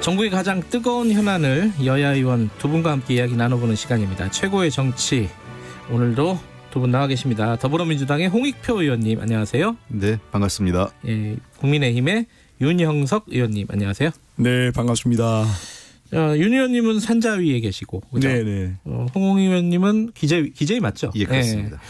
전국의 가장 뜨거운 현안을 여야 의원 두 분과 함께 이야기 나눠보는 시간입니다. 최고의 정치 오늘도 두 분 나와 계십니다. 더불어민주당의 홍익표 의원님 안녕하세요. 네 반갑습니다. 예, 국민의힘의 윤형석 의원님 안녕하세요. 네 반갑습니다. 어, 윤 의원님은 산자위에 계시고 그죠? 네네. 네. 어, 홍홍 의원님은 기재 기재위 맞죠? 예 그렇습니다. 예.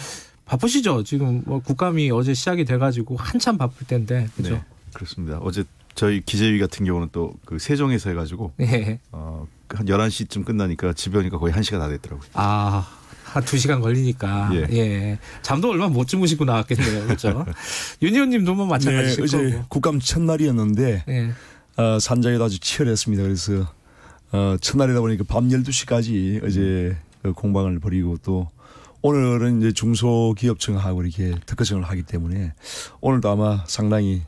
바쁘시죠? 지금 뭐 국감이 어제 시작이 돼가지고 한참 바쁠 텐데 그죠? 네, 그렇습니다. 어제 저희 기재위 같은 경우는 또 그 세종에서 해가지고 예. 어, 한 11시쯤 끝나니까 집에 오니까 거의 1시가 다 됐더라고요. 아. 한 2시간 걸리니까. 예. 예. 잠도 얼마 못 주무시고 나왔겠네요. 그렇죠? 윤희원 님도 뭐 마찬가지실 네, 거고. 국감 첫날이었는데 예. 어, 산장에도 아주 치열했습니다. 그래서 어, 첫날이다 보니까 밤 12시까지 어제 그 공방을 벌이고 또 오늘은 이제 중소기업청하고 이렇게 특허청을 하기 때문에 오늘도 아마 상당히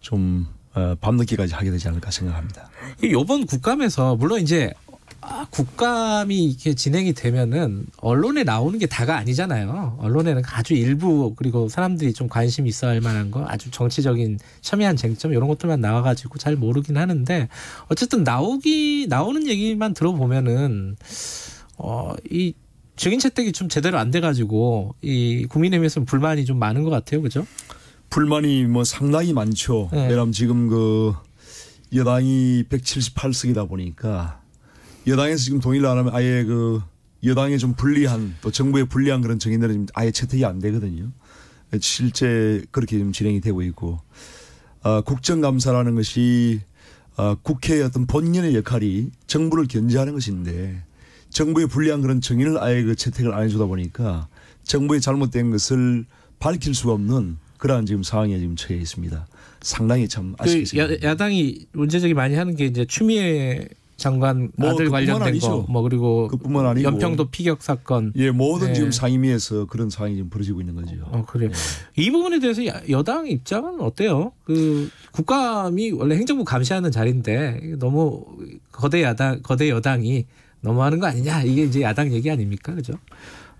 좀 어, 밤늦게까지 하게 되지 않을까 생각합니다. 이번 국감에서 물론 이제 아, 국감이 이렇게 진행이 되면은 언론에 나오는 게 다가 아니잖아요. 언론에는 아주 일부 그리고 사람들이 좀 관심 있어 할 만한 거 아주 정치적인 첨예한 쟁점 이런 것들만 나와가지고 잘 모르긴 하는데 어쨌든 나오기 나오는 얘기만 들어보면은 어이 증인 채택이 좀 제대로 안 돼가지고 이 국민의힘에서는 불만이 좀 많은 것 같아요, 그죠? 불만이 뭐 상당히 많죠. 네. 왜냐하면 지금 그 여당이 178석이다 보니까 여당에서 지금 동의를 안 하면 아예 그 여당에 좀 불리한 또 정부에 불리한 그런 정의들은 아예 채택이 안 되거든요. 실제 그렇게 좀 진행이 되고 있고 아, 국정감사라는 것이 아, 국회의 어떤 본연의 역할이 정부를 견제하는 것인데 정부에 불리한 그런 정의를 아예 그 채택을 안 해주다 보니까 정부의 잘못된 것을 밝힐 수가 없는 그러한 지금 상황에 지금 처해 있습니다. 상당히 참 그 아쉽게 그 야, 당이 문제적이 많이 하는 게 이제 추미애 장관 뭐 아들 관련된 거, 뭐 그리고 그뿐만 아니고 연평도 피격 사건, 예 모든 네. 지금 상임위에서 그런 상황이 지금 벌어지고 있는 거죠. 어, 그래. 네. 예. 이 부분에 대해서 여당 입장은 어때요? 그 국감이 원래 행정부 감시하는 자리인데 너무 거대 야당, 거대 여당이 너무하는 거 아니냐 이게 이제 야당 얘기 아닙니까, 그죠?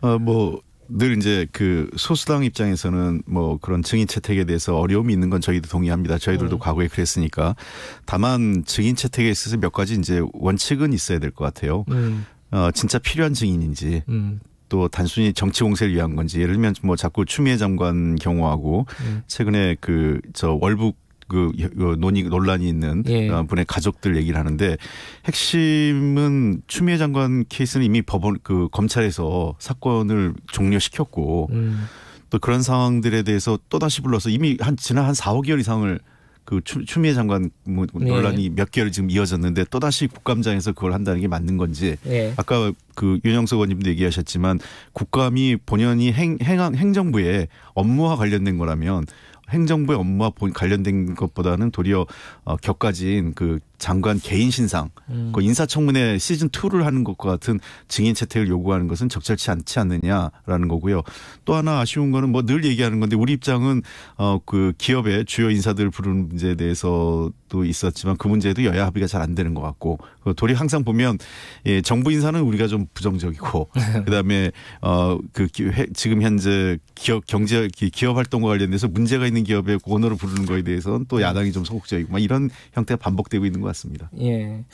어뭐 아, 늘 이제 그 소수당 입장에서는 뭐 그런 증인 채택에 대해서 어려움이 있는 건 저희도 동의합니다. 저희들도 음. 과거에 그랬으니까 다만 증인 채택에 있어서 몇 가지 이제 원칙은 있어야 될 것 같아요. 음. 어, 진짜 필요한 증인인지 음. 또 단순히 정치 공세를 위한 건지 예를 들면 뭐 자꾸 추미애 장관 경호하고 음. 최근에 그 저 월북 그, 그 논의 논란이 있는 예. 어, 분의 가족들 얘기를 하는데 핵심은 추미애 장관 케이스는 이미 법원 그 검찰에서 사건을 종료시켰고 음. 또 그런 상황들에 대해서 또 다시 불러서 이미 한 지난 한 4, 5개월 이상을 그 추, 추미애 장관 뭐 예. 논란이 예. 몇 개월 지금 이어졌는데 또 다시 국감장에서 그걸 한다는 게 맞는 건지 예. 아까 그 윤영석 의원님도 얘기하셨지만 국감이 본연이 행, 행 행정부의 업무와 관련된 거라면 행정부의 업무와 관련된 것보다는 도리어 어, 격가진 그 장관 개인 신상, 음. 그 인사청문회 시즌 2를 하는 것과 같은 증인 채택을 요구하는 것은 적절치 않지 않느냐라는 거고요. 또 하나 아쉬운 거는 뭐 늘 얘기하는 건데 우리 입장은 어그 기업의 주요 인사들 부르는 문제에 대해서 문도 있었지만 그 문제도 여야 합의가 잘 안 되는 것 같고 그 돌이 항상 보면 예, 정부 인사는 우리가 좀 부정적이고 그다음에 어그 지금 현재 기업 경제 기업 활동과 관련돼서 문제가 있는 기업의 권호를 부르는 거에 대해서는 또 야당이 좀 소극적이고 막 이런 형태가 반복되고 있는 것 같습니다. 예.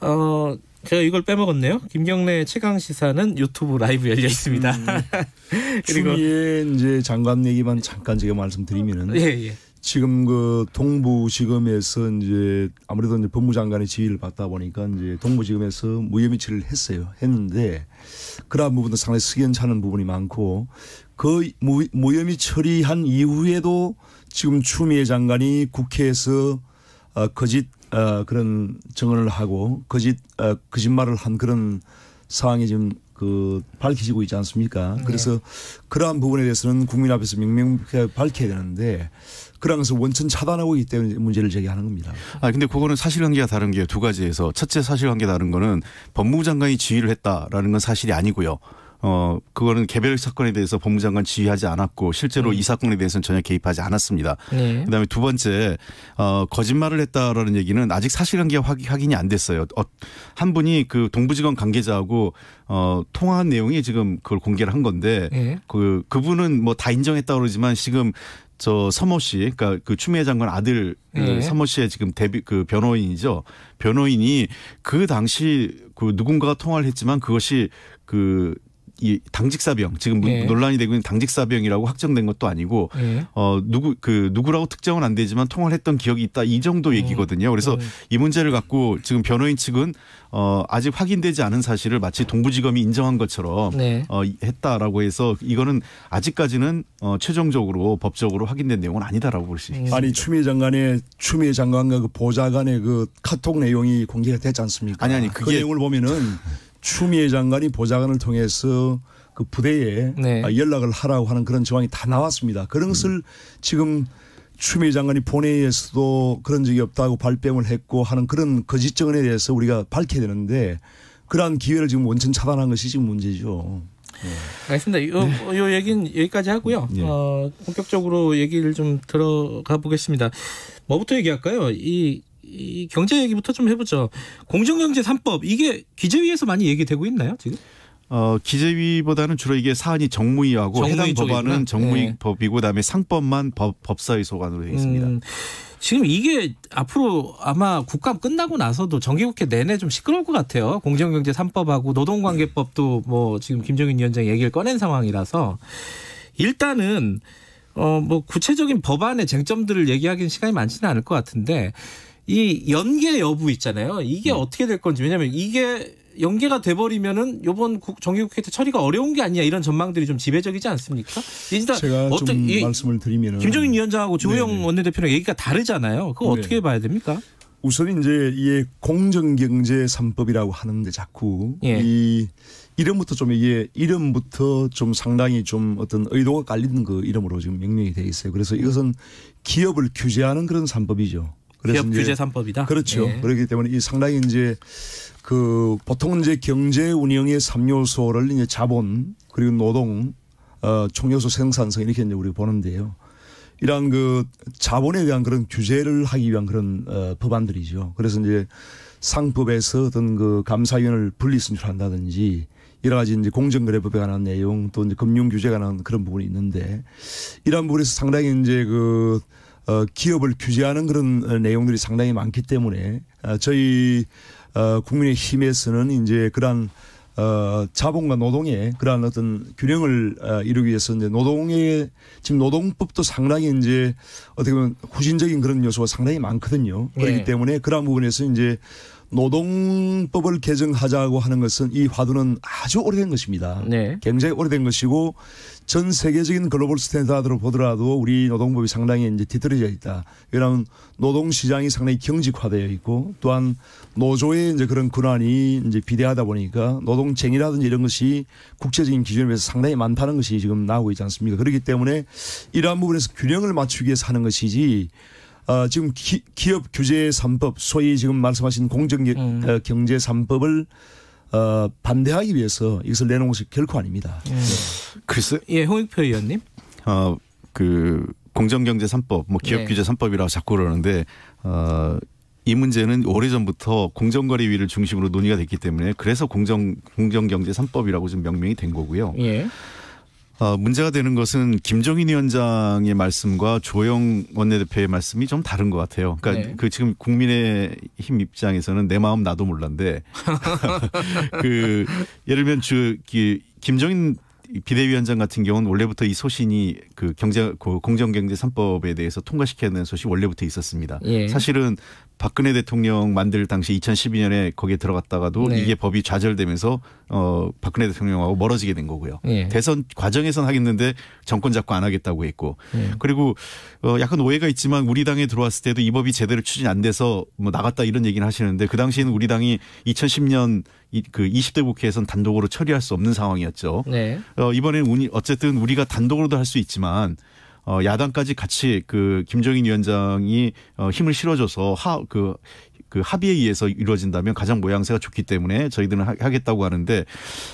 어 제가 이걸 빼먹었네요. 김경래 최강 시사는 유튜브 라이브 열려 있습니다. 음, 그리고 추 이제 장관 얘기만 잠깐 제가 말씀드리면은 예, 예. 지금 그 동부지검에서 이제 아무래도 이제 법무장관의 지휘를 받다 보니까 이제 동부지검에서 무혐의치를 했어요. 했는데 그러한 부분도 상당히 숙연찮은 부분이 많고 그 무, 혐의 처리한 이후에도 지금 추미애 장관이 국회에서 어, 거짓 어, 그런 증언을 하고 거짓 어, 거짓말을 한 그런 상황이 지금 그 밝혀지고 있지 않습니까? 네. 그래서 그러한 부분에 대해서는 국민 앞에서 명명하게 밝혀야 되는데 그러면서 원천 차단하고 있기 때문에 문제를 제기하는 겁니다. 아 근데 그거는 사실관계가 다른 게 두 가지에서 첫째 사실관계 다른 거는 법무 장관이 지휘를 했다라는 건 사실이 아니고요. 어, 그거는 개별 사건에 대해서 법무장관 지휘하지 않았고 실제로 네. 이 사건에 대해서는 전혀 개입하지 않았습니다. 네. 그다음에 두 번째 어, 거짓말을 했다라는 얘기는 아직 사실관계 확인이 안 됐어요. 어, 한 분이 그 동부지검 관계자하고 어, 통화한 내용이 지금 그걸 공개를 한 건데 네. 그 그분은 뭐 다 인정했다 그러지만 지금 저 서모 씨, 그러니까 그 추미애 장관 아들 그 네. 서모 씨의 지금 대비 그 변호인이죠. 변호인이 그 당시 그 누군가가 통화를 했지만 그것이 그이 당직사병 지금 예. 논란이 되고 있는 당직사병이라고 확정된 것도 아니고 예. 어 누구 그 누구라고 특정은 안 되지만 통화를 했던 기억이 있다 이 정도 음. 얘기거든요. 그래서 예. 이 문제를 갖고 지금 변호인 측은 어 아직 확인되지 않은 사실을 마치 동부지검이 인정한 것처럼 네. 어 했다라고 해서 이거는 아직까지는 어 최종적으로 법적으로 확인된 내용은 아니다라고 볼 수 있습니다. 아니 추미애 장관의 추미애 장관과 그 보좌관의 그 카톡 내용이 공개가 되지 않습니까? 아니 아니 그 내용을 보면은 추미애 장관이 보좌관을 통해서 그 부대에 네. 아, 연락을 하라고 하는 그런 조항이다 나왔습니다. 그런 것을 음. 지금 추미애 장관이 본회의에서도 그런 적이 없다고 발뺌을 했고 하는 그런 거짓 그 증언에 대해서 우리가 밝혀야 되는데 그러한 기회를 지금 원천 차단한 것이 지금 문제죠. 네. 알겠습니다. 이 네. 요 얘기는 여기까지 하고요. 네. 어, 본격적으로 얘기를 좀 들어가 보겠습니다. 뭐부터 얘기할까요? 이이 경제 얘기부터 좀 해보죠. 공정경제 3법 이게 기재위에서 많이 얘기되고 있나요 지금? 어, 기재위보다는 주로 이게 사안이 정무위하고 정무위 해당 쪽이구나. 법안은 정무위법이고 네. 그다음에 상법만 법, 법사위 소관으로 되어 있습니다. 음, 지금 이게 앞으로 아마 국감 끝나고 나서도 정기국회 내내 좀 시끄러울 것 같아요. 공정경제 3법하고 노동관계법도 뭐 지금 김정인 위원장 얘기를 꺼낸 상황이라서 일단은 어, 뭐 구체적인 법안의 쟁점들을 얘기하기는 시간이 많지는 않을 것 같은데 이 연계 여부 있잖아요. 이게 음. 어떻게 될 건지 왜냐하면 이게 연계가 돼버리면은 이번 정기국회 때 처리가 어려운 게 아니냐 이런 전망들이 좀 지배적이지 않습니까? 일단 제가 어떤 좀 말씀을 드리면은 김종인 위원장하고 조영 네, 네. 원내대표랑 얘기가 다르잖아요. 그거 네. 어떻게 봐야 됩니까? 우선 이제 이 공정경제 삼법이라고 하는데 자꾸 예. 이 이름부터 좀 이게 이름부터 좀 상당히 좀 어떤 의도가 깔리는 그 이름으로 지금 명명이 돼 있어요. 그래서 이것은 기업을 규제하는 그런 삼법이죠 기업 규제 3법이다. 그렇죠. 예. 그렇기 때문에 이 상당히 이제 그 보통은 이제 경제 운영의 3요소를 이제 자본 그리고 노동 어 총요소 생산성 이렇게 이제 우리가 보는데요. 이러한 그 자본에 대한 그런 규제를 하기 위한 그런 어 법안들이죠. 그래서 이제 상법에서 어떤 그 감사위원을 분리순출한다든지 여러 가지 이제 공정거래법에 관한 내용 또 이제 금융 규제에 관한 그런 부분이 있는데 이러한 부분에서 상당히 이제 그 어, 기업을 규제하는 그런 어, 내용들이 상당히 많기 때문에 어, 저희 어, 국민의힘에서는 이제 그러한 어, 자본과 노동의 그러한 어떤 균형을 어, 이루기 위해서 이제 노동의 지금 노동법도 상당히 이제 어떻게 보면 후진적인 그런 요소가 상당히 많거든요. 그렇기 예. 때문에 그러한 부분에서 이제 노동법을 개정하자고 하는 것은 이 화두는 아주 오래된 것입니다. 네. 굉장히 오래된 것이고 전 세계적인 글로벌 스탠다드로 보더라도 우리 노동법이 상당히 이제 뒤틀어져 있다. 왜냐하면 노동 시장이 상당히 경직화되어 있고 또한 노조의 이제 그런 권한이 이제 비대하다 보니까 노동쟁이라든지 이런 것이 국제적인 기준에 비해서 상당히 많다는 것이 지금 나오고 있지 않습니까? 그렇기 때문에 이러한 부분에서 균형을 맞추기 위해서 하는 것이지 어, 지금 기, 업 규제 삼법 소위 지금 말씀하신 공정 음. 어, 경제 삼법을 어, 반대하기 위해서 이것을 내놓은 것이 결코 아닙니다. 음. 네. 글쎄. 예, 홍익표 의원님. 어, 그 공정경제 삼법뭐 기업 네. 규제 삼법이라고 자꾸 그러는데 어, 이 문제는 오래전부터 공정거래위를 중심으로 논의가 됐기 때문에 그래서 공정 공정경제 삼법이라고좀 명명이 된 거고요. 예. 어, 문제가 되는 것은 김종인 위원장의 말씀과 조영 원내대표의 말씀이 좀 다른 것 같아요. 그러니까 네. 그 지금 국민의힘 입장에서는 내 마음 나도 몰랐는데 그 예를 들면 주 김종인 비대위원장 같은 경우는 원래부터 이 소신이 그 경제 그 공정경제 3법에 대해서 통과시켜야 되는 소식 원래부터 있었습니다. 예. 사실은 박근혜 대통령 만들 당시 2012년에 거기에 들어갔다가도 네. 이게 법이 좌절되면서 어 박근혜 대통령하고 멀어지게 된 거고요. 네. 대선 과정에선 하겠는데 정권 잡고 안 하겠다고 했고 네. 그리고 어 약간 오해가 있지만 우리 당에 들어왔을 때도 이 법이 제대로 추진 안 돼서 뭐 나갔다 이런 얘기는 하시는데 그 당시에는 우리 당이 2010년 이, 그 20대 국회에선 단독으로 처리할 수 없는 상황이었죠. 네. 어 이번에는 우리 어쨌든 우리가 단독으로도 할 수 있지만 어, 야당까지 같이 그 김정인 위원장이 어, 힘을 실어줘서 하, 그, 그 합의에 의해서 이루어진다면 가장 모양새가 좋기 때문에 저희들은 하겠다고 하는데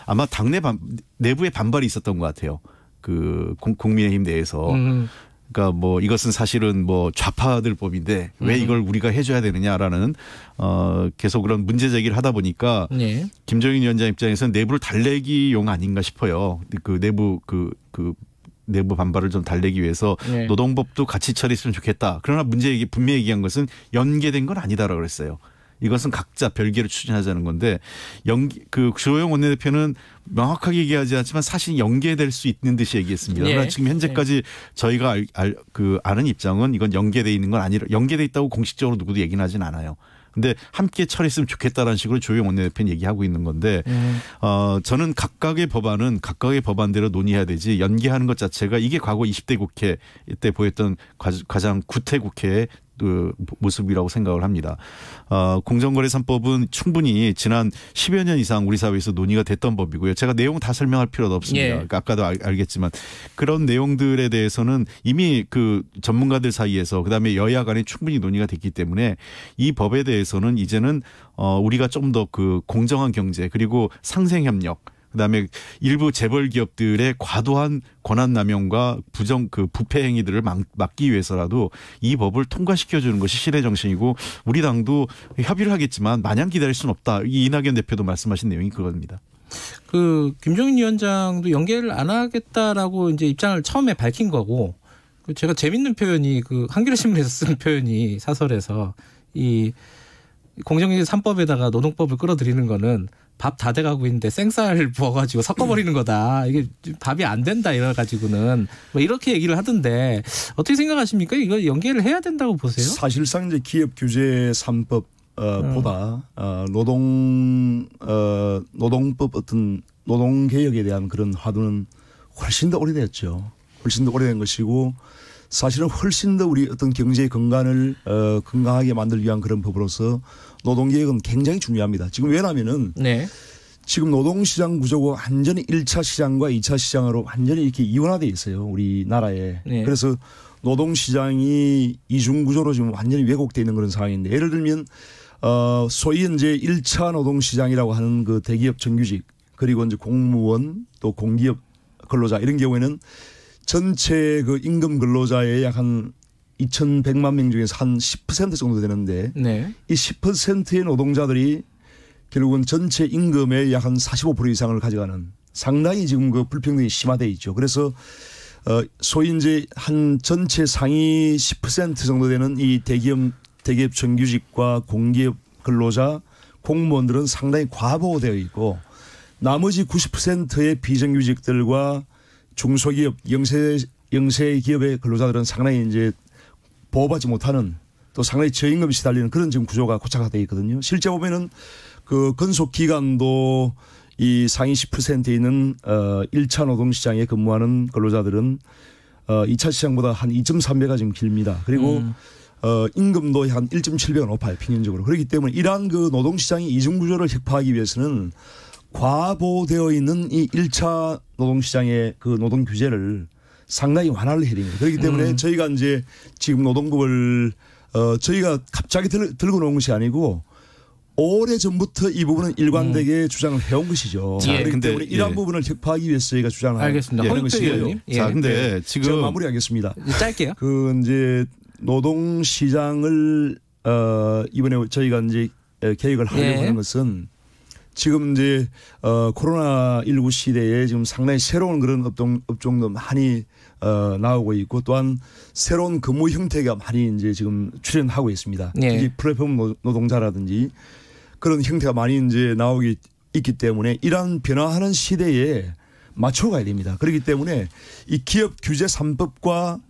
아마 당내 반, 내부에 반발이 있었던 것 같아요. 그 국민의힘 내에서 음. 그니까뭐 이것은 사실은 뭐 좌파들 법인데 왜 음. 이걸 우리가 해줘야 되느냐라는 어 계속 그런 문제 제기를 하다 보니까 네. 김정인 위원장 입장에서는 내부를 달래기용 아닌가 싶어요. 그 내부 그그 그, 그 내부 반발을 좀 달래기 위해서 네. 노동법도 같이 처리했으면 좋겠다. 그러나 문제 얘기 분명히 얘기한 것은 연계된 건 아니다라고 그랬어요. 이것은 각자 별개로 추진하자는 건데 연기 그 조영 원내대표는 명확하게 얘기하지 않지만 사실 연계될 수 있는 듯이 얘기했습니다. 예. 그러나 지금 현재까지 예. 저희가 알, 알, 그 아는 입장은 이건 연계돼 있는 건 아니라 연계돼 있다고 공식적으로 누구도 얘기는 하진 않아요. 근데 함께 처리했으면 좋겠다라는 식으로 조용 원내대표는 얘기하고 있는 건데 음. 어, 저는 각각의 법안은 각각의 법안대로 논의해야 되지 연기하는 것 자체가 이게 과거 20대 국회 때 보였던 가장 구태 국회의 그 모습이라고 생각을 합니다. 어, 아, 공정거래산법은 충분히 지난 10여 년 이상 우리 사회에서 논의가 됐던 법이고요. 제가 내용 다 설명할 필요도 없습니다. 예. 그러니까 아까도 알, 겠지만 그런 내용들에 대해서는 이미 그 전문가들 사이에서 그다음에 여야 간에 충분히 논의가 됐기 때문에 이 법에 대해서는 이제는 어, 우리가 좀 더 그 공정한 경제 그리고 상생협력 그다음에 일부 재벌 기업들의 과도한 권한 남용과 부정 그 부패 행위들을 막, 기 위해서라도 이 법을 통과시켜 주는 것이 신의 정신이고 우리 당도 협의를 하겠지만 마냥 기다릴 수는 없다. 이 이낙연 대표도 말씀하신 내용이 그겁니다. 그 김종인 위원장도 연계를 안 하겠다라고 이제 입장을 처음에 밝힌 거고 그 제가 재밌는 표현이 그 한겨레 신문에서 쓴 표현이 사설에서 이 공정위기 3법에다가 노동법을 끌어들이는 거는 밥다 돼가고 있는데 생쌀 부어가지고 섞어버리는 거다. 이게 밥이 안 된다 이래가지고는 뭐 이렇게 얘기를 하던데 어떻게 생각하십니까? 이거 연계를 해야 된다고 보세요? 사실상 이제 기업 규제 삼법 어, 음. 보다 어, 노동 어, 노동법 어떤 노동 개혁에 대한 그런 화두는 훨씬 더 오래됐죠. 훨씬 더 오래된 것이고 사실은 훨씬 더 우리 어떤 경제의 근간을 어, 건강하게 만들기 위한 그런 법으로서 노동개혁은 굉장히 중요합니다. 지금 왜냐면은 네. 지금 노동시장 구조가 완전히 1차 시장과 2차 시장으로 완전히 이렇게 이원화돼 있어요. 우리나라에. 네. 그래서 노동시장이 이중구조로 지금 완전히 왜곡되어 있는 그런 상황인데 예를 들면 어, 소위 이제 1차 노동시장이라고 하는 그 대기업 정규직 그리고 이제 공무원 또 공기업 근로자 이런 경우에는 전체 그 임금 근로자의 약한 2,100만 명 중에서 한10% 정도 되는데 네. 이 10%의 노동자들이 결국은 전체 임금의 약한45% 이상을 가져가는 상당히 지금 그 불평등이 심화돼 있죠. 그래서 어 소위 이제 한 전체 상위 10% 정도 되는 이 대기업 대기업 정규직과 공기업 근로자 공무원들은 상당히 과보되어 호 있고 나머지 90%의 비정규직들과 중소기업 영세 영세 기업의 근로자들은 상당히 이제 보호받지 못하는 또 상당히 저임금이 시달리는 그런 지금 구조가 고착화돼 있거든요. 실제 보면은 그 근속 기간도 이 상위 10% 있는 어 1차 노동 시장에 근무하는 근로자들은 어 2차 시장보다 한 2.3배가 지금 길니다. 그리고 음. 어 임금도 한 1.7배가 높아요 평균적으로. 그렇기 때문에 이러한 그 노동 시장의 이중 구조를 획파하기 위해서는 과보되어 있는 이 1차 노동 시장의 그 노동 규제를 상당히 완화를 해야 됩니다. 그렇기 때문에 음. 저희가 이제 지금 노동법을 어, 저희가 갑자기 들, 들고 놓은 것이 아니고 오래 전부터 이 부분은 일관되게 음. 주장을 해온 것이죠. 자, 예. 그렇기 때문에 이런 예. 부분을 협파하기 위해서 저희가 주장을 알겠습니다. 하는 것이에요. 예. 자, 근데 예. 지금 마무리하겠습니다. 짧게요. 그 이제 노동 시장을 어 이번에 저희가 이제 계획을 하려고 예. 하는 것은 지금 이제 어 코로나 19 시대에 지금 상당히 새로운 그런 업종 업종도 많이 어, 나오고 있고 또한 새로운 근무 형태가 많이 이제 지금 출현하고 있습니다. 네. 특히 플랫폼 노동자라든지 그런 형태가 많이 이제 나오기 있기 때문에 이러한 변화하는 시대에 맞춰가야 됩니다. 그렇기 때문에 이 기업 규제 삼법과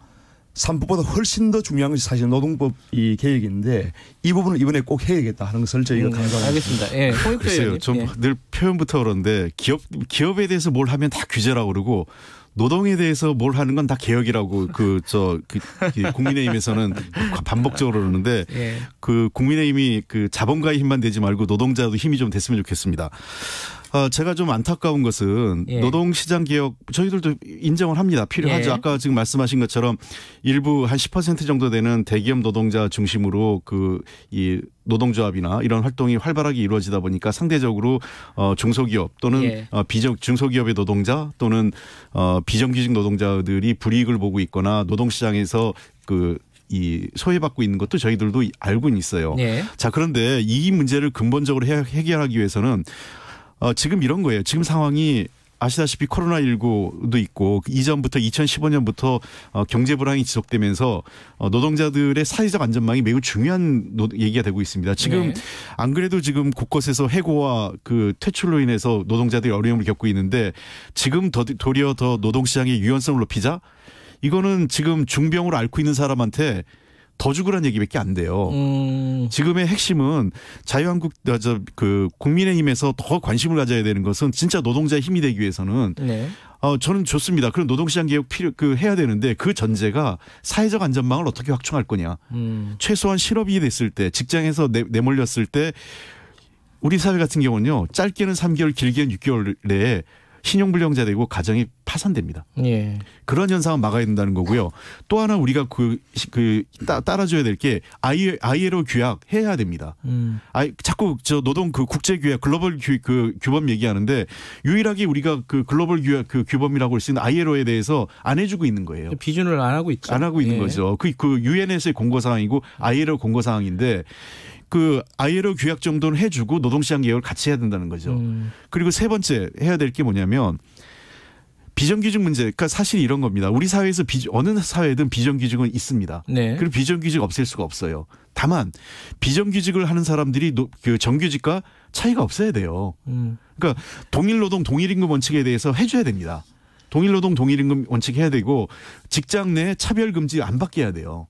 삼법보다 훨씬 더 중요한 것이 사실 노동법 이계획인데이 부분을 이번에 꼭 해야겠다 하는 것을 저희가 음, 강조합니겠습니다 예, 글쎄요, 좀늘 예. 표현부터 그런데 기업 기업에 대해서 뭘 하면 다 규제라고 그러고 노동에 대해서 뭘 하는 건 다 개혁이라고 그저 그, 그 국민의힘에서는 반복적으로 그러는데 예. 그 국민의힘이 그 자본가의 힘만 되지 말고 노동자도 힘이 좀 됐으면 좋겠습니다. 어, 제가 좀 안타까운 것은 예. 노동시장 개혁 저희들도 인정을 합니다. 필요하죠. 예. 아까 지금 말씀하신 것처럼 일부 한 10% 정도 되는 대기업 노동자 중심으로 그 이 노동조합이나 이런 활동이 활발하게 이루어지다 보니까 상대적으로 어, 중소기업 또는 예. 어, 비정 중소기업의 노동자 또는 어, 비정규직 노동자들이 불이익을 보고 있거나 노동시장에서 그 이 소외받고 있는 것도 저희들도 알고 있어요. 네. 자 그런데 이 문제를 근본적으로 해결하기 위해서는 어, 지금 이런 거예요. 지금 상황이 아시다시피 코로나19도 있고 이전부터 2015년부터 어, 경제 불황이 지속되면서 어, 노동자들의 사회적 안전망이 매우 중요한 노, 얘기가 되고 있습니다. 지금 네. 안 그래도 지금 곳곳에서 해고와 그 퇴출로 인해서 노동자들이 어려움을 겪고 있는데 지금 더, 도리어 더 노동시장의 유연성을 높이자 이거는 지금 중병으로 앓고 있는 사람한테 더 죽으란 얘기밖에 안 돼요. 음. 지금의 핵심은 자유한국 어, 저그 국민의힘에서 더 관심을 가져야 되는 것은 진짜 노동자의 힘이 되기 위해서는 네. 어 저는 좋습니다. 그런 노동시장 개혁 필요 그 해야 되는데 그 전제가 사회적 안전망을 어떻게 확충할 거냐. 음. 최소한 실업이 됐을 때 직장에서 내, 내몰렸을 때 우리 사회 같은 경우는요. 짧게는 3개월, 길게는 6개월 내에 신용불량자 되고 가정이 파산됩니다. 예. 그런 현상은 막아야 된다는 거고요. 또 하나 우리가 그, 그 따, 따라줘야 될게 아이 ILO 규약 해야 됩니다. 음. 아 자꾸 저 노동 그 국제 규약 글로벌 규, 그 규범 얘기하는데 유일하게 우리가 그 글로벌 규약 그 규범이라고 할 수 있는 ILO에 대해서 안 해주고 있는 거예요. 비준을 안 하고 있죠. 안 하고 있는 예. 거죠. 그그 그 유엔에서의 공고 사항이고 ILO 공고 사항인데 그 ILO 규약 정도는 해주고 노동시장 개혁을 같이 해야 된다는 거죠. 음. 그리고 세 번째 해야 될 게 뭐냐면 비정규직 문제, 그러니까 사실 이런 겁니다. 우리 사회에서 비, 어느 사회든 비정규직은 있습니다. 네. 그리고 비정규직 없앨 수가 없어요. 다만 비정규직을 하는 사람들이 노, 그 정규직과 차이가 없어야 돼요. 음. 그러니까 동일 노동 동일 임금 원칙에 대해서 해줘야 됩니다. 동일 노동 동일 임금 원칙 해야 되고 직장 내 차별 금지 안 바뀌어야 돼요.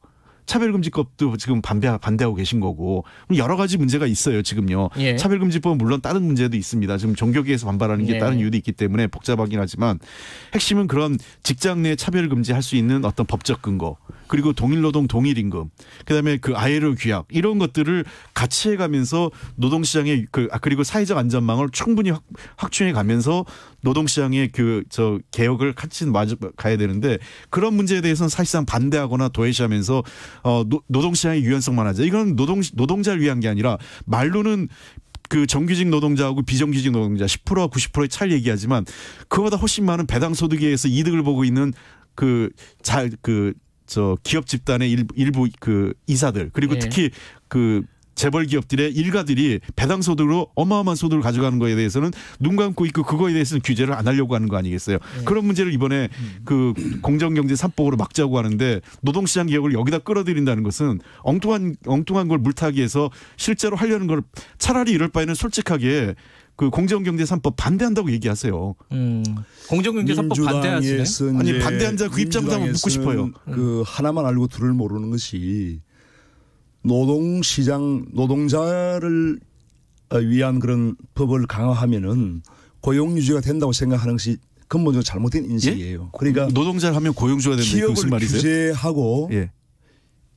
차별금지법도 지금 반대 반대하고 계신 거고 여러 가지 문제가 있어요 지금요. 예. 차별금지법은 물론 다른 문제도 있습니다. 지금 종교계에서 반발하는 게 예. 다른 이유도 있기 때문에 복잡하긴 하지만 핵심은 그런 직장 내 차별금지할 수 있는 어떤 법적 근거 그리고 동일노동 동일임금 그다음에 그 아예로 규약 이런 것들을 같이 해가면서 노동시장의 그 아, 그리고 사회적 안전망을 충분히 확, 확충해 가면서 노동시장의 그 저 개혁을 같이 맞아 가야 되는데 그런 문제에 대해서는 사실상 반대하거나 도외시하면서 어 노동시장의 유연성만 하자. 이건 노동 노동자를 위한 게 아니라 말로는 그 정규직 노동자하고 비정규직 노동자 10%와 90%의 차이 얘기하지만 그보다 거 훨씬 많은 배당 소득에 의해서 이득을 보고 있는 그잘그저 기업 집단의 일, 일부 그 이사들 그리고 예. 특히 그 재벌 기업들의 일가들이 배당 소득으로 어마어마한 소득을 가져가는 거에 대해서는 눈 감고 있고 그거에 대해서는 규제를 안 하려고 하는 거 아니겠어요? 네. 그런 문제를 이번에 음. 그 공정경제 삼법으로 막자고 하는데 노동시장 개혁을 여기다 끌어들인다는 것은 엉뚱한 엉뚱한 걸 물타기해서 실제로 하려는 걸 차라리 이럴 바에는 솔직하게 그 공정경제 삼법 반대한다고 얘기하세요. 음. 공정경제 3법 반대하시네. 아니 반대한 자그 입장도 한번 묻고 싶어요. 그 하나만 알고 둘을 모르는 것이 노동시장 노동자를 어, 위한 그런 법을 강화하면은 고용 유지가 된다고 생각하는 것이 근본적으로 잘못된 인식이에요. 예? 그러니까 노동자를 하면 고용 주가 된다. 기 무슨 말이세요? 규제하고 예.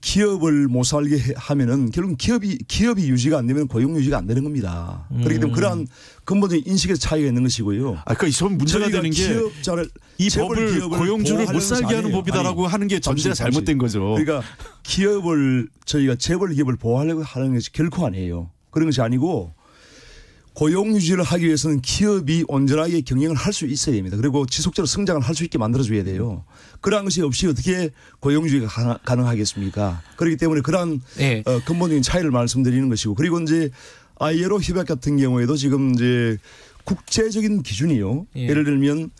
기업을 못 살게 하면은 결국 기업이 기업이 유지가 안 되면 고용 유지가 안 되는 겁니다. 음. 그렇기 때문에 음. 그러한 근본적인 인식의 차이가 있는 것이고요. 아, 그러니까 문제가 되는 게 기업자를 이 법을 고용주를 못 살게 하는 법이다라고 아니, 하는 게 전제가 잠시, 잠시. 잘못된 거죠. 그러니까 기업을 저희가 재벌 기업을 보호하려고 하는 것이 결코 아니에요. 그런 것이 아니고 고용 유지를 하기 위해서는 기업이 온전하게 경영을 할 수 있어야 됩니다. 그리고 지속적으로 성장을 할 수 있게 만들어줘야 돼요. 그러한 것이 없이 어떻게 고용 유지가 가능하겠습니까? 그렇기 때문에 그러한 네. 어, 근본적인 차이를 말씀드리는 것이고 그리고 이제 ILO 협약 같은 경우에도 지금 이제 국제적인 기준이요. 예. 예를 들면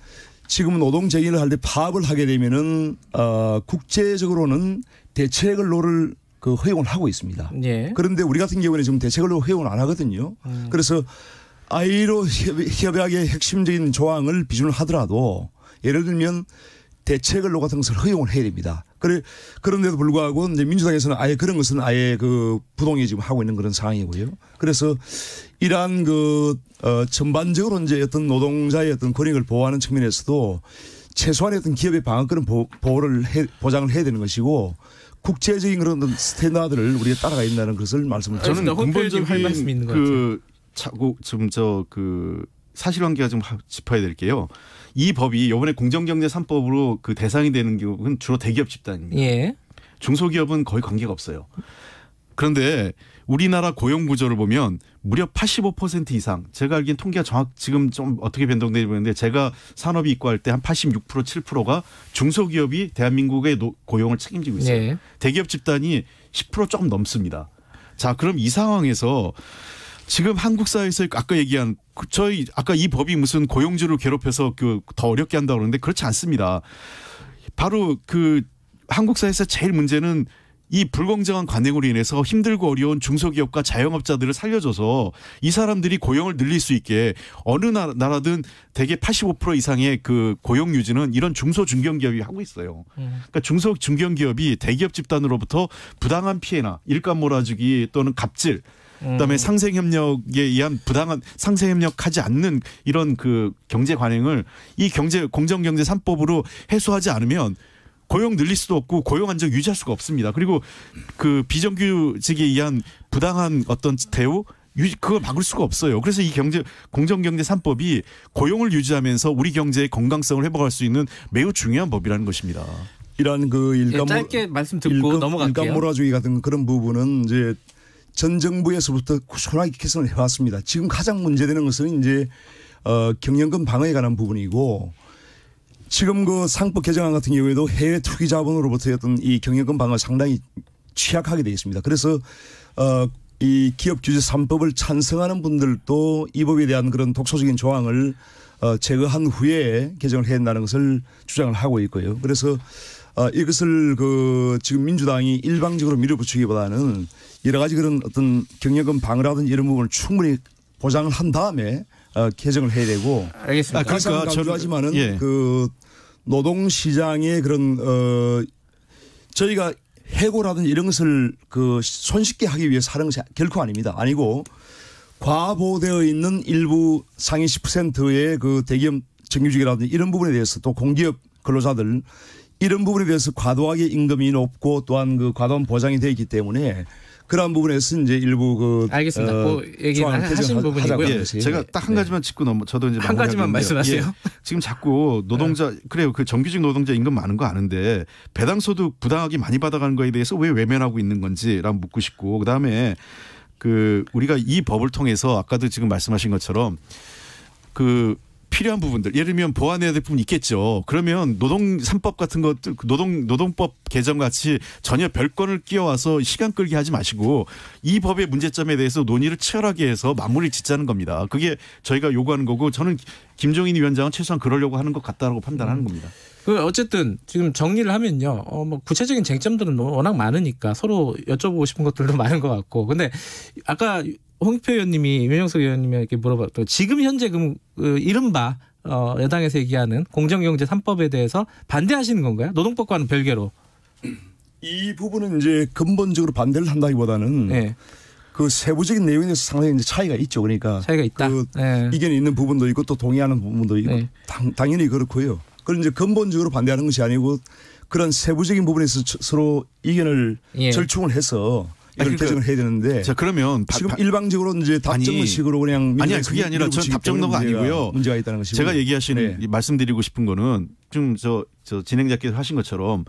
지금 노동 쟁의를할 때 파업을 하게 되면은 어, 국제적으로는 대책을로를 그 허용을 하고 있습니다. 예. 그런데 우리 같은 경우에는 지금 대책을 허용을 안 하거든요. 음. 그래서 아이로 협약의 핵심적인 조항을 비준을 하더라도 예를 들면 대책을 녹아든 것을 허용을 해야 됩니다. 그래, 그런데도 불구하고 이제 민주당에서는 아예 그런 것은 아예 그 부동의 지금 하고 있는 그런 상황이고요. 그래서 이러한 그, 어, 전반적으로 이제 어떤 노동자의 어떤 권익을 보호하는 측면에서도 최소한의 어떤 기업의 방어권은 보호를 해, 보장을 해야 되는 것이고 국제적인 그런 스탠다드를 우리가 따라가야 된다는 것을 말씀을 저는 근본적인 말씀 있는 그 자고 좀저그 사실관계가 좀 짚어야 될게요. 이 법이 이번에 공정경제 삼법으로그 대상이 되는 경우는 주로 대기업 집단입니다. 예. 중소기업은 거의 관계가 없어요. 그런데 우리나라 고용 구조를 보면 무려 85% 이상 제가 알기엔 통계가 정확 지금 좀 어떻게 변동되는지 모르는데 제가 산업이 있고할 때 한 86% 7%가 중소기업이 대한민국의 고용을 책임지고 있어요. 네. 대기업 집단이 1 0 조금 넘습니다. 자, 그럼 이 상황에서 지금 한국 사회에서 아까 얘기한 그 저희 아까 이 법이 무슨 고용주를 괴롭혀서 그 더 어렵게 한다 고 그러는데 그렇지 않습니다. 바로 그 한국 사회에서 제일 문제는 이 불공정한 관행으로 인해서 힘들고 어려운 중소기업과 자영업자들을 살려줘서 이 사람들이 고용을 늘릴 수 있게 어느 나라든 대개 85% 이상의 그 고용 유지는 이런 중소 중견기업이 하고 있어요. 음. 그러니까 중소 중견기업이 대기업 집단으로부터 부당한 피해나 일감 몰아주기 또는 갑질 그다음에 음. 상생협력에 의한 부당한 상생협력하지 않는 이런 그 경제 관행을 이 경제 공정경제 삼법으로 해소하지 않으면 고용 늘릴 수도 없고 고용 안정 유지할 수가 없습니다. 그리고 그 비정규직에 의한 부당한 어떤 대우 그걸 막을 수가 없어요. 그래서 이 경제 공정 경제 3법이 고용을 유지하면서 우리 경제의 건강성을 회복할 수 있는 매우 중요한 법이라는 것입니다. 이런 그 일감 예, 짧게 말씀 듣고 일감, 넘어갈게요. 일감 몰아주기 같은 그런 부분은 이제 전 정부에서부터 소나게 개선을 해왔습니다. 지금 가장 문제되는 것은 이제 어, 경영권 방어에 관한 부분이고 지금 그 상법 개정안 같은 경우에도 해외 투기 자본으로부터 어떤 이 경영권 방어 상당히 취약하게 되어 있습니다. 그래서 어, 이 기업 규제 삼법을 찬성하는 분들도 이 법에 대한 그런 독소적인 조항을 어, 제거한 후에 개정을 해야 한다는 것을 주장을 하고 있고요. 그래서 어, 이것을 그 지금 민주당이 일방적으로 밀어붙이기보다는 여러 가지 그런 어떤 경영권 방어라든지 이런 부분을 충분히 보장을 한 다음에 어, 개정을 해야 되고. 알겠습니다. 아, 그러니까 강조하지만은 예. 그 노동 시장의 그런 어 저희가 해고라든지 이런 것을 그 손쉽게 하기 위해서 하는 것이 결코 아닙니다. 아니고 과보되어 있는 일부 상위 10%의 그 대기업 정규직이라든지 이런 부분에 대해서 또 공기업 근로자들 이런 부분에 대해서 과도하게 임금이 높고 또한 그 과도한 보장이 되어 있기 때문에 그런 부분에서 이제 일부 그 알겠습니다. 어, 그 얘기 하신 부분이고요. 예, 제가 예, 딱한 예. 가지만 짚고 넘어 저도 이제 한 가지만 말씀하세요. 예, 지금 자꾸 노동자 네. 그래요. 그 정규직 노동자 임금 많은 거 아는데 배당 소득 부당하게 많이 받아가는 거에 대해서 왜 외면하고 있는 건지랑 묻고 싶고 그다음에 그 우리가 이 법을 통해서 아까도 지금 말씀하신 것처럼 그 필요한 부분들 예를 들면 보완해야 될 부분 있겠죠. 그러면 노동 3법 같은 것들 노동 노동법 개정 같이 전혀 별건을 끼워와서 시간 끌게 하지 마시고 이 법의 문제점에 대해서 논의를 치열하게 해서 마무리 짓자는 겁니다. 그게 저희가 요구하는 거고 저는 김종인 위원장은 최소한 그러려고 하는 것 같다라고 판단하는 음. 겁니다. 그 어쨌든 지금 정리를 하면요. 어뭐 구체적인 쟁점들은 뭐 워낙 많으니까 서로 여쭤보고 싶은 것들도 많은 것 같고. 근데 아까 홍익표 의원님이 윤영석 의원님이 이렇게 물어봤던 지금 현재 그 이른바 어 여당에서 얘기하는 공정경제 3법에 대해서 반대하시는 건가요? 노동법과는 별개로. 이 부분은 이제 근본적으로 반대를 한다기보다는 네. 그 세부적인 내용에서 상당히 차이가 있죠. 그러니까 차이가 있다. 그 네. 이견이 있는 부분도 있고 또 동의하는 부분도 있고 네. 당, 당연히 그렇고요. 그런 이제 근본적으로 반대하는 것이 아니고 그런 세부적인 부분에서 서로 이견을 예. 절충을 해서 이걸 그러니정을 해야 되는데. 자 그러면 지금 바, 바, 일방적으로 이제 답정식으로 그냥 아니 그게 아니라 전답정도가 아니고요. 문제가 있다는 것이 제가 얘기하신 네. 말씀드리고 싶은 거는 지금 저, 저 진행자께서 하신 것처럼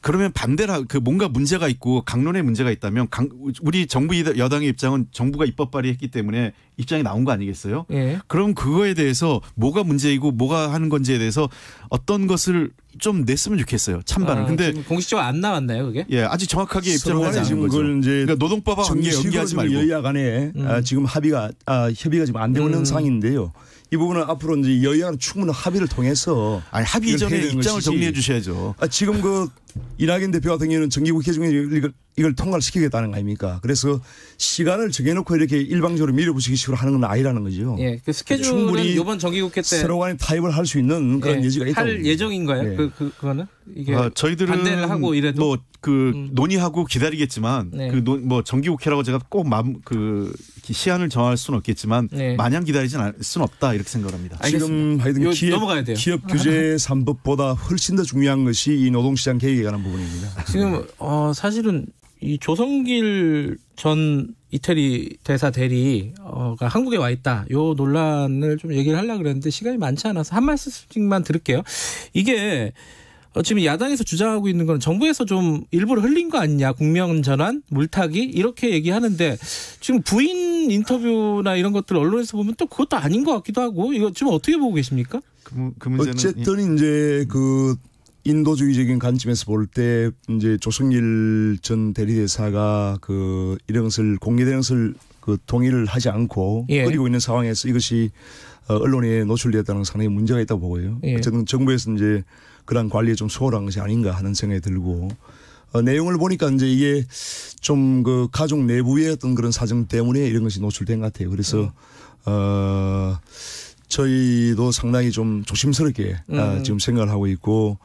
그러면 반대로 그 뭔가 문제가 있고 강론에 문제가 있다면 강, 우리 정부 여당의 입장은 정부가 입법 발의했기 때문에 입장이 나온 거 아니겠어요? 예. 그럼 그거에 대해서 뭐가 문제이고 뭐가 하는 건지에 대해서 어떤 것을 좀 냈으면 좋겠어요. 찬반을. 아, 근데 공식적으로 안 나왔나요, 그게? 예, 아직 정확하게 입장을 하지 않은 거죠. 그러니까 노동법과 관계 연계하지 말고 여야 간에 음. 아, 지금 합의가 아, 협의가 지금 안 되는 고있 음. 상인데요. 이 부분은 앞으로 이제 여야 간 충분한 합의를 통해서 아니, 합의 이전에 입장을 정리해 주셔야죠. 아, 지금 그 이낙연 대표 같은 경우는 정기국회 중에 이걸, 이걸 통과를 시키겠다는 거 아닙니까? 그래서 시간을 정해놓고 이렇게 일방적으로 밀어붙이기 식으로 하는 건 아니라는 거죠. 예, 그 스케줄은 충분히 이번 정기국회 때 서로 간에 타협을 할 수 있는 그런 예, 여지가 있다. 할 예정인가요? 예. 그, 그 그거는 이게 아, 저희들은 반대를 하고 이래도 뭐그 음. 논의하고 기다리겠지만 네. 그뭐 정기국회라고 제가 꼭그 시한을 정할 수는 없겠지만 네. 마냥 기다리진 않을 수는 없다 이렇게 생각합니다. 알겠습니다. 지금 하여튼 기업, 기업 규제 3법보다 훨씬 더 중요한 것이 이 노동시장 개혁 교육에 관한 부분입니다. 지금 어, 사실은 이 조성길 전 이태리 대사 대리가 한국에 와 있다. 요 논란을 좀 얘기를 하려고 그랬는데 시간이 많지 않아서 한 말씀씩만 들을게요. 이게 어, 지금 야당에서 주장하고 있는 건 정부에서 좀 일부러 흘린 거 아니냐 국명 전환 물타기 이렇게 얘기하는데 지금 부인 인터뷰나 이런 것들 언론에서 보면 또 그것도 아닌 것 같기도 하고 이거 지금 어떻게 보고 계십니까? 그, 그 어, 문제는 어쨌든 이제 그 인도주의적인 관점에서 볼 때 이제 조성일 전 대리대사가 그 이런 것을 공개 대응을 그 동의를 하지 않고 예. 끓이고 있는 상황에서 이것이 어, 언론에 노출되었다는 상당히 문제가 있다고 보고요. 예. 어쨌든 정부에서 이제 그런 관리에 좀 소홀한 것이 아닌가 하는 생각이 들고 어, 내용을 보니까 이제 이게 좀 그 가족 내부의 어떤 그런 사정 때문에 이런 것이 노출된 것 같아요. 그래서 예. 어 저희도 상당히 좀 조심스럽게 아, 음. 아, 지금 생각을 하고 있고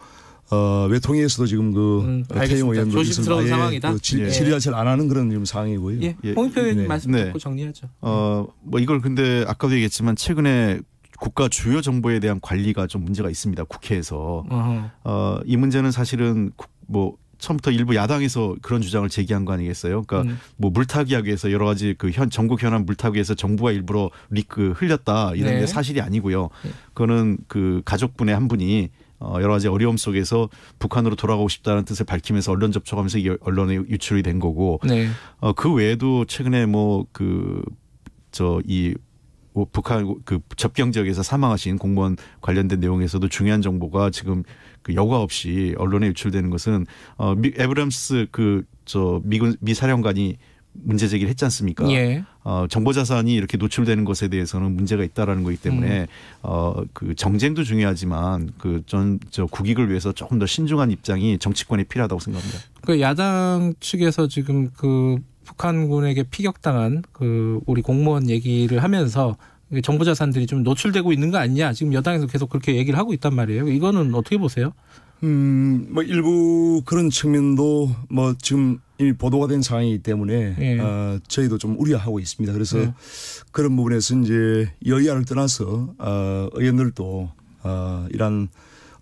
어, 외통위에서도 지금 그 음, 태용 의원도 조심스러운 예, 예. 상황이다. 그 질, 예. 질의를 잘안 하는 그런 지금 상황이고요. 예. 예. 홍표 의원 네. 말씀 듣고 네. 정리하죠. 어, 뭐 이걸 근데 아까도 얘기했지만 최근에 국가 주요 정보에 대한 관리가 좀 문제가 있습니다. 국회에서 어이 어, 문제는 사실은 뭐 처음부터 일부 야당에서 그런 주장을 제기한 거 아니겠어요? 그러니까 음. 뭐 물타기하기 위해서 여러 가지 그현 전국 현안 물타기해서 정부가 일부러 리크 흘렸다 이런 네. 게 사실이 아니고요. 네. 그거는 그 가족분의 한 분이 어, 여러 가지 어려움 속에서 북한으로 돌아가고 싶다는 뜻을 밝히면서 언론 접촉하면서 언론에 유출이 된 거고 네. 어, 그 외에도 최근에 뭐 그 저 이 북한 그 접경 지역에서 사망하신 공무원 관련된 내용에서도 중요한 정보가 지금 그 여과 없이 언론에 유출되는 것은 어 미, 에브람스 그저 미군 미 사령관이 문제 제기를 했지 않습니까? 예. 어, 정보 자산이 이렇게 노출되는 것에 대해서는 문제가 있다라는 거기 때문에 음. 어그 정쟁도 중요하지만 그전저 국익을 위해서 조금 더 신중한 입장이 정치권에 필요하다고 생각합니다. 그 야당 측에서 지금 그 북한군에게 피격당한 그 우리 공무원 얘기를 하면서 정보 자산들이 좀 노출되고 있는 거 아니냐 지금 여당에서 계속 그렇게 얘기를 하고 있단 말이에요. 이거는 어떻게 보세요? 음, 뭐 일부 그런 측면도 뭐 지금 이미 보도가 된 상황이기 때문에 예. 어, 저희도 좀 우려하고 있습니다. 그래서 예. 그런 부분에서 이제 여야를 떠나서 어, 의원들도 어, 이러한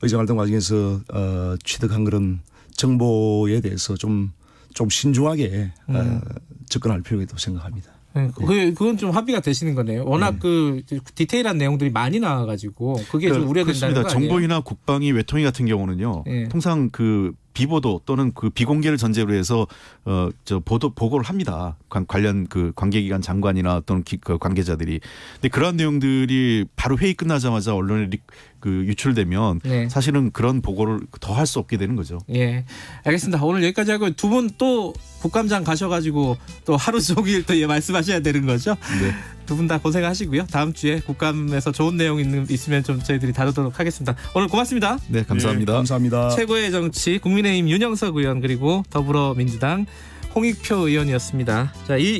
의정활동 과정에서 어, 취득한 그런 정보에 대해서 좀, 좀 신중하게 어, 음. 어, 접근할 필요가 있다고 생각합니다. 네. 그 그건 좀 합의가 되시는 거네요. 워낙 네. 그, 그 디테일한 내용들이 많이 나와가지고 그게 그좀 우려된다는 거예요. 정보이나 국방위 외통위 같은 경우는요. 네. 통상 그 비보도 또는 그 비공개를 전제로 해서 어 저 보도 보고를 합니다. 관련 그 관계기관 장관이나 또는 기, 그 관계자들이. 근데 그러한 내용들이 바로 회의 끝나자마자 언론에 리, 그 유출되면 네. 사실은 그런 보고를 더 할 수 없게 되는 거죠. 예. 알겠습니다. 오늘 여기까지 하고 두 분 또 국감장 가셔가지고 또 하루 종일 또 예 말씀하셔야 되는 거죠. 네. 두 분 다 고생하시고요. 다음 주에 국감에서 좋은 내용 있는, 있으면 좀 저희들이 다루도록 하겠습니다. 오늘 고맙습니다. 네, 감사합니다. 네, 감사합니다. 최고의 정치 국민의힘 윤영석 의원 그리고 더불어민주당 홍익표 의원이었습니다. 자, 이